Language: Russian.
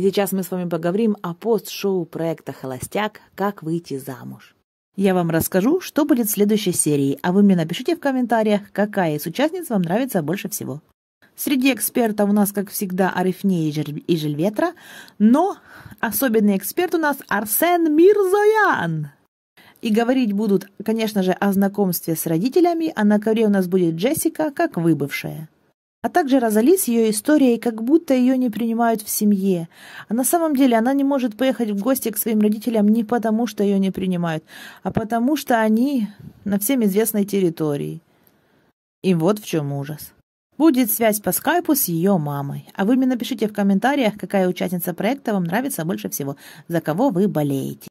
И сейчас мы с вами поговорим о пост-шоу проекта «Холостяк. Как выйти замуж». Я вам расскажу, что будет в следующей серии, а вы мне напишите в комментариях, какая из участниц вам нравится больше всего. Среди экспертов у нас, как всегда, Арифнея и Жильветра, но особенный эксперт у нас Арсен Мирзоян. И говорить будут, конечно же, о знакомстве с родителями, а на ковре у нас будет Джессика, как выбывшая. А также разолись ее и как будто ее не принимают в семье. А на самом деле она не может поехать в гости к своим родителям не потому, что ее не принимают, а потому что они на всем известной территории. И вот в чем ужас. Будет связь по скайпу с ее мамой. А вы мне напишите в комментариях, какая участница проекта вам нравится больше всего, за кого вы болеете.